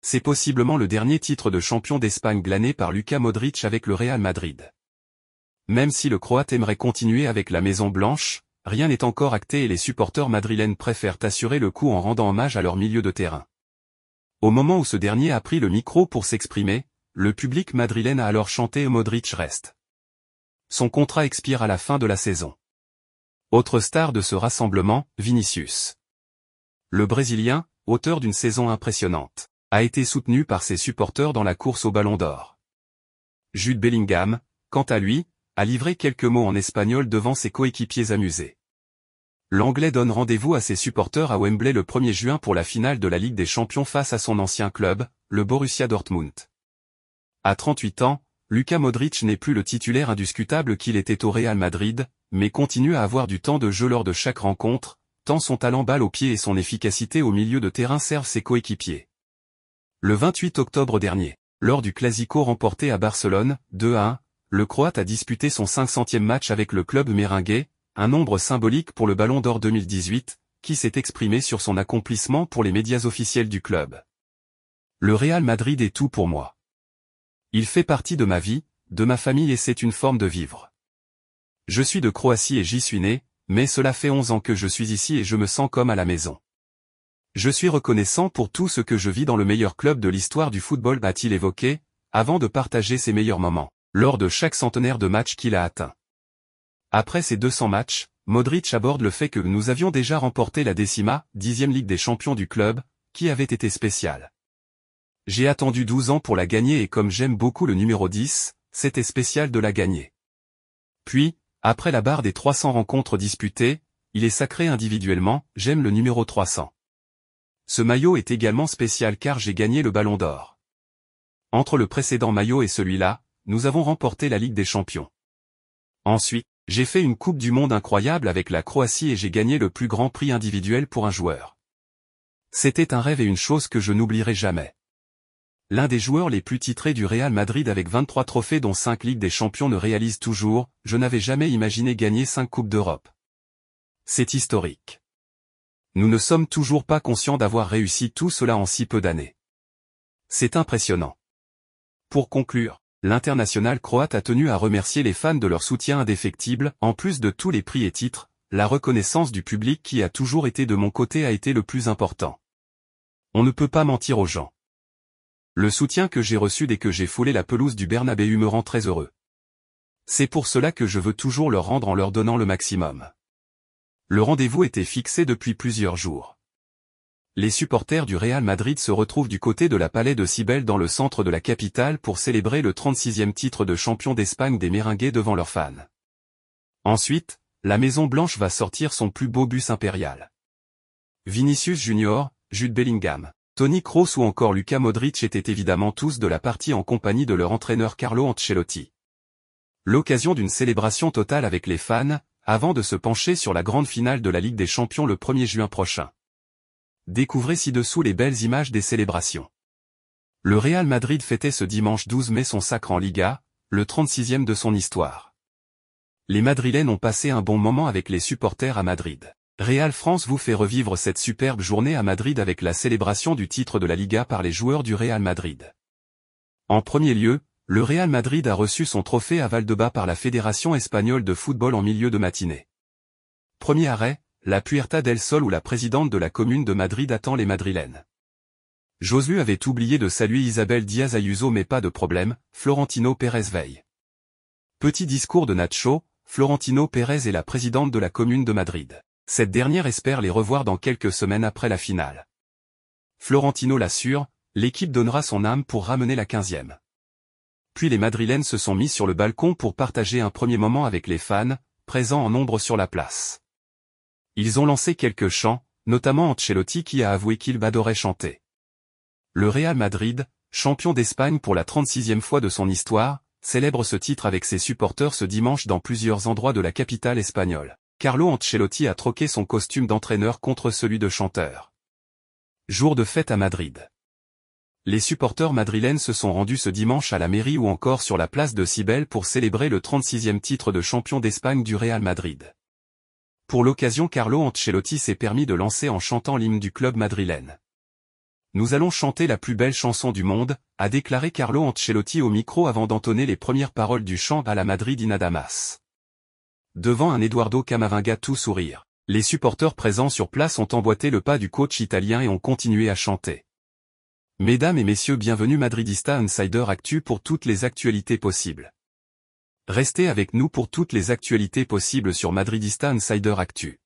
C'est possiblement le dernier titre de champion d'Espagne glané par Luka Modric avec le Real Madrid. Même si le Croate aimerait continuer avec la Maison Blanche, rien n'est encore acté et les supporters madrilènes préfèrent assurer le coup en rendant hommage à leur milieu de terrain. Au moment où ce dernier a pris le micro pour s'exprimer, le public madrilène a alors chanté Modric reste. Son contrat expire à la fin de la saison. Autre star de ce rassemblement, Vinicius. Le Brésilien, auteur d'une saison impressionnante a été soutenu par ses supporters dans la course au Ballon d'Or. Jude Bellingham, quant à lui, a livré quelques mots en espagnol devant ses coéquipiers amusés. L'Anglais donne rendez-vous à ses supporters à Wembley le 1er juin pour la finale de la Ligue des Champions face à son ancien club, le Borussia Dortmund. À 38 ans, Luka Modric n'est plus le titulaire indiscutable qu'il était au Real Madrid, mais continue à avoir du temps de jeu lors de chaque rencontre, tant son talent balle au pied et son efficacité au milieu de terrain servent ses coéquipiers. Le 28 octobre dernier, lors du Clasico remporté à Barcelone, 2 à 1, le Croate a disputé son 500e match avec le club merengue, un nombre symbolique pour le Ballon d'Or 2018, qui s'est exprimé sur son accomplissement pour les médias officiels du club. Le Real Madrid est tout pour moi. Il fait partie de ma vie, de ma famille et c'est une forme de vivre. Je suis de Croatie et j'y suis né, mais cela fait 11 ans que je suis ici et je me sens comme à la maison. Je suis reconnaissant pour tout ce que je vis dans le meilleur club de l'histoire du football a-t-il évoqué, avant de partager ses meilleurs moments, lors de chaque centenaire de matchs qu'il a atteint. Après ces 200 matchs, Modric aborde le fait que nous avions déjà remporté la décima, dixième ligue des champions du club, qui avait été spéciale. J'ai attendu 12 ans pour la gagner et comme j'aime beaucoup le numéro 10, c'était spécial de la gagner. Puis, après la barre des 300 rencontres disputées, il est sacré individuellement, j'aime le numéro 300. Ce maillot est également spécial car j'ai gagné le Ballon d'Or. Entre le précédent maillot et celui-là, nous avons remporté la Ligue des Champions. Ensuite, j'ai fait une Coupe du Monde incroyable avec la Croatie et j'ai gagné le plus grand prix individuel pour un joueur. C'était un rêve et une chose que je n'oublierai jamais. L'un des joueurs les plus titrés du Real Madrid avec 23 trophées dont 5 Ligues des Champions ne réalise toujours, je n'avais jamais imaginé gagner 5 Coupes d'Europe. C'est historique nous ne sommes toujours pas conscients d'avoir réussi tout cela en si peu d'années. C'est impressionnant. Pour conclure, l'international croate a tenu à remercier les fans de leur soutien indéfectible, en plus de tous les prix et titres, la reconnaissance du public qui a toujours été de mon côté a été le plus important. On ne peut pas mentir aux gens. Le soutien que j'ai reçu dès que j'ai foulé la pelouse du Bernabéu me rend très heureux. C'est pour cela que je veux toujours leur rendre en leur donnant le maximum. Le rendez-vous était fixé depuis plusieurs jours. Les supporters du Real Madrid se retrouvent du côté de la Palais de Cibel dans le centre de la capitale pour célébrer le 36e titre de champion d'Espagne des Méringués devant leurs fans. Ensuite, la Maison Blanche va sortir son plus beau bus impérial. Vinicius Junior, Jude Bellingham, Tony Kroos ou encore Luca Modric étaient évidemment tous de la partie en compagnie de leur entraîneur Carlo Ancelotti. L'occasion d'une célébration totale avec les fans, avant de se pencher sur la grande finale de la Ligue des Champions le 1er juin prochain. Découvrez ci-dessous les belles images des célébrations. Le Real Madrid fêtait ce dimanche 12 mai son sacre en Liga, le 36e de son histoire. Les Madrilènes ont passé un bon moment avec les supporters à Madrid. Real France vous fait revivre cette superbe journée à Madrid avec la célébration du titre de la Liga par les joueurs du Real Madrid. En premier lieu, le Real Madrid a reçu son trophée à Valdeba par la Fédération espagnole de football en milieu de matinée. Premier arrêt, la Puerta del Sol où la présidente de la commune de Madrid attend les Madrilènes. Josu avait oublié de saluer Isabelle Diaz Ayuso mais pas de problème, Florentino Pérez veille. Petit discours de Nacho, Florentino Pérez est la présidente de la commune de Madrid. Cette dernière espère les revoir dans quelques semaines après la finale. Florentino l'assure, l'équipe donnera son âme pour ramener la quinzième puis les Madrilènes se sont mis sur le balcon pour partager un premier moment avec les fans, présents en nombre sur la place. Ils ont lancé quelques chants, notamment Ancelotti qui a avoué qu'il adorait chanter. Le Real Madrid, champion d'Espagne pour la 36e fois de son histoire, célèbre ce titre avec ses supporters ce dimanche dans plusieurs endroits de la capitale espagnole. Carlo Ancelotti a troqué son costume d'entraîneur contre celui de chanteur. Jour de fête à Madrid les supporters madrilènes se sont rendus ce dimanche à la mairie ou encore sur la place de Cibel pour célébrer le 36e titre de champion d'Espagne du Real Madrid. Pour l'occasion Carlo Ancelotti s'est permis de lancer en chantant l'hymne du club madrilène. Nous allons chanter la plus belle chanson du monde, a déclaré Carlo Ancelotti au micro avant d'entonner les premières paroles du chant à la Madrid Damas. Devant un Eduardo Camavinga tout sourire, les supporters présents sur place ont emboîté le pas du coach italien et ont continué à chanter. Mesdames et messieurs bienvenue Madridista Insider Actu pour toutes les actualités possibles. Restez avec nous pour toutes les actualités possibles sur Madridista Insider Actu.